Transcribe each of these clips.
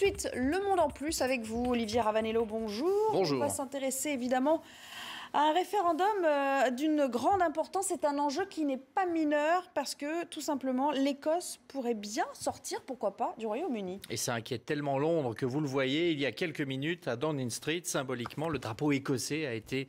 Ensuite, Le Monde en Plus avec vous, Olivier Ravanello, bonjour. Bonjour. On va s'intéresser évidemment un référendum euh, d'une grande importance, c'est un enjeu qui n'est pas mineur parce que tout simplement l'Écosse pourrait bien sortir, pourquoi pas, du Royaume-Uni. Et ça inquiète tellement Londres que vous le voyez, il y a quelques minutes à Downing Street, symboliquement, le drapeau écossais a été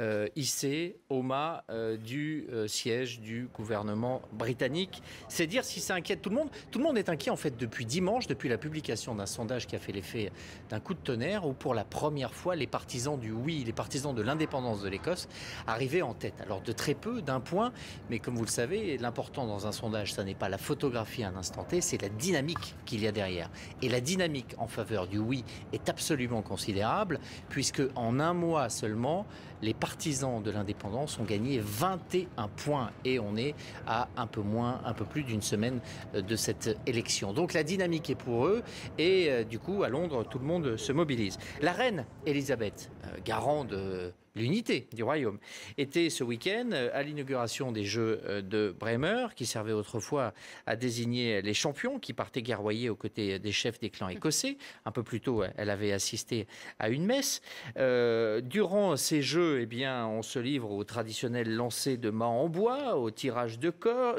euh, hissé au mât euh, du siège du gouvernement britannique. C'est dire si ça inquiète tout le monde. Tout le monde est inquiet en fait depuis dimanche, depuis la publication d'un sondage qui a fait l'effet d'un coup de tonnerre où pour la première fois les partisans du oui, les partisans de l'indépendance de l'Écosse, arrivait en tête. Alors de très peu, d'un point, mais comme vous le savez, l'important dans un sondage, ça n'est pas la photographie à un instant T, c'est la dynamique qu'il y a derrière. Et la dynamique en faveur du oui est absolument considérable, puisque en un mois seulement, les partisans de l'indépendance ont gagné 21 points et on est à un peu moins, un peu plus d'une semaine euh, de cette élection. Donc la dynamique est pour eux et euh, du coup à Londres tout le monde se mobilise. La reine Elisabeth euh, garant de l'unité du royaume, était ce week-end euh, à l'inauguration des Jeux euh, de Bremer, qui servaient autrefois à désigner les champions qui partaient guerroyer aux côtés des chefs des clans écossais. Un peu plus tôt, elle avait assisté à une messe. durant ces Jeux, eh bien, on se livre au traditionnel lancer de mâts en bois, au tirage de,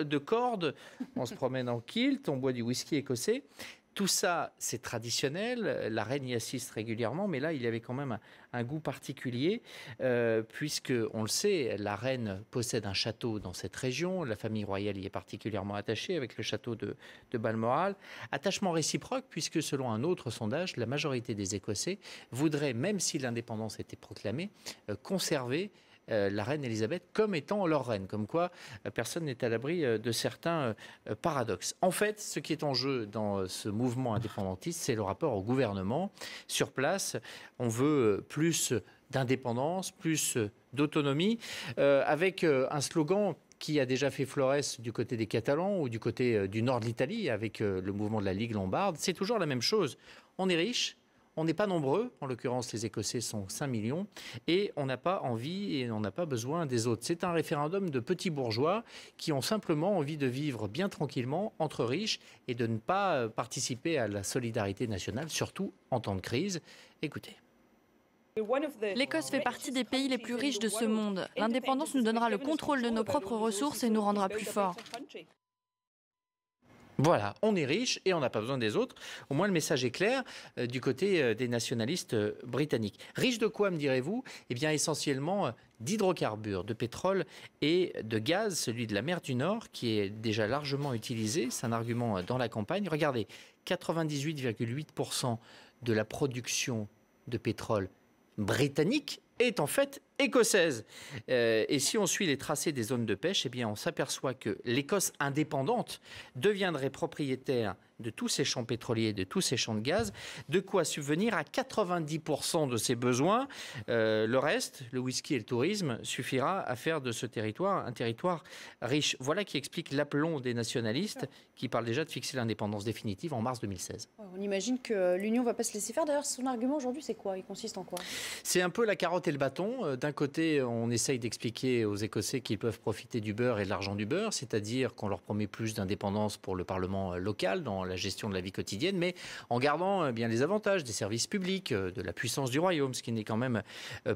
de cordes, on se promène en kilt, on boit du whisky écossais. Tout ça, c'est traditionnel. La reine y assiste régulièrement, mais là, il y avait quand même un, goût particulier, euh, puisque, on le sait, la reine possède un château dans cette région. La famille royale y est particulièrement attachée, avec le château de, Balmoral. Attachement réciproque, puisque, selon un autre sondage, la majorité des Écossais voudraient, même si l'indépendance était proclamée, euh, conserver euh, la reine Elisabeth comme étant leur reine. Comme quoi, euh, personne n'est à l'abri euh, de certains paradoxes. En fait, ce qui est en jeu dans ce mouvement indépendantiste, c'est le rapport au gouvernement. Sur place, on veut plus d'indépendance, plus d'autonomie, avec un slogan qui a déjà fait Flores du côté des Catalans ou du côté du nord de l'Italie avec le mouvement de la Ligue lombarde, c'est toujours la même chose. On est riche, on n'est pas nombreux, en l'occurrence les Écossais sont 5 millions, et on n'a pas envie et on n'a pas besoin des autres. C'est un référendum de petits bourgeois qui ont simplement envie de vivre bien tranquillement entre riches et de ne pas euh, participer à la solidarité nationale, surtout en temps de crise. Écoutez. L'Écosse fait partie des pays les plus riches de ce monde. L'indépendance nous donnera le contrôle de nos propres ressources et nous rendra plus forts. Voilà, on est riche et on n'a pas besoin des autres. Au moins, le message est clair euh, du côté euh, des nationalistes euh, britanniques. Riche de quoi, me direz-vous Eh bien, essentiellement d'hydrocarbures, de pétrole et de gaz, celui de la mer du Nord, qui est déjà largement utilisé. C'est un argument dans la campagne. Regardez, 98,8% de la production de pétrole britannique est en fait écossaise. Euh, et si on suit les tracés des zones de pêche, eh bien, on s'aperçoit que l'Écosse indépendante deviendrait propriétaire de tous ces champs pétroliers, de tous ces champs de gaz, de quoi subvenir à 90% de ses besoins. Euh, le reste, le whisky et le tourisme, suffira à faire de ce territoire un territoire riche. Voilà qui explique l'aplomb des nationalistes qui parlent déjà de fixer l'indépendance définitive en mars 2016. On imagine que euh, l'Union ne va pas se laisser faire. D'ailleurs, son argument aujourd'hui, c'est quoi Il consiste en quoi C'est un peu la carotte et le bâton. D'un d'un côté, on essaye d'expliquer aux Écossais qu'ils peuvent profiter du beurre et de l'argent du beurre, c'est-à-dire qu'on leur promet plus d'indépendance pour le Parlement euh, local dans la gestion de la vie quotidienne, mais en gardant euh, bien les avantages des services publics, euh, de la puissance du royaume, ce qui n'est quand même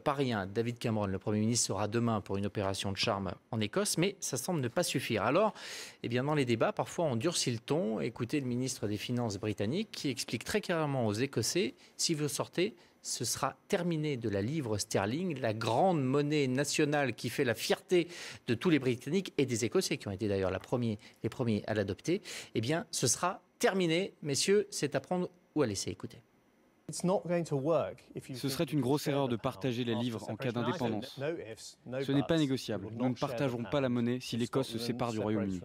pas rien. David Cameron, le Premier ministre, sera demain pour une opération de charme en Écosse, mais ça semble ne pas suffire. Alors, eh bien, dans les débats, parfois on durcit le ton. Écoutez le ministre des Finances britannique qui explique très clairement aux Écossais si vous sortez, ce sera terminé de la livre sterling, la grande monnaie nationale qui fait la fierté de tous les Britanniques et des Écossais, qui ont été d'ailleurs les premiers à l'adopter. Eh bien, ce sera terminé, messieurs, c'est à prendre ou à laisser. Écoutez. Ce serait une grosse erreur de partager la livre en cas d'indépendance. Ce n'est pas négociable. Nous ne partagerons pas la monnaie si l'Écosse se sépare du Royaume-Uni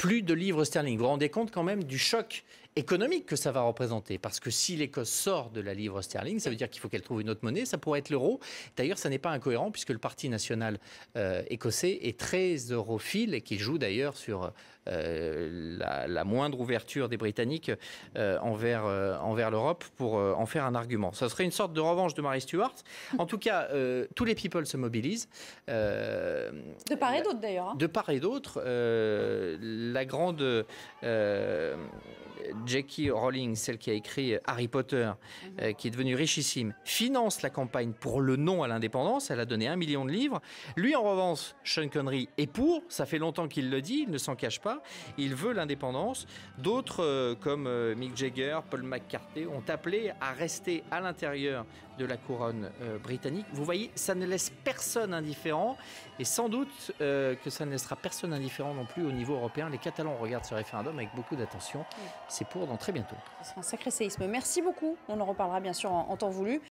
plus de livres sterling. Vous vous rendez compte quand même du choc économique que ça va représenter. Parce que si l'Écosse sort de la livre sterling, ça veut dire qu'il faut qu'elle trouve une autre monnaie. Ça pourrait être l'euro. D'ailleurs, ça n'est pas incohérent puisque le Parti national euh, écossais est très europhile et qu'il joue d'ailleurs sur euh, la, moindre ouverture des Britanniques euh, envers, l'Europe pour en faire un argument. Ça serait une sorte de revanche de Marie Stuart. En tout cas, tous les people se mobilisent. de part et d'autre d'ailleurs. Hein. De part et d'autre la grande euh, Jackie Rowling, celle qui a écrit Harry Potter, euh, mhm. qui est devenue richissime, finance la campagne pour le non à l'indépendance. Elle a donné un million de livres. Lui, en revanche, Sean Connery est pour. Ça fait longtemps qu'il le dit. Il ne s'en cache pas. Il veut l'indépendance. D'autres, euh, comme Mick Jagger, Paul McCartney, ont appelé à rester à l'intérieur de la couronne britannique. Vous voyez, ça ne laisse personne indifférent. Et sans doute que ça ne laissera personne indifférent non plus au niveau européen. Catalans regardent ce référendum avec beaucoup d'attention. C'est pour dans très bientôt. C'est un sacré séisme. Merci beaucoup. On en reparlera bien sûr en temps voulu.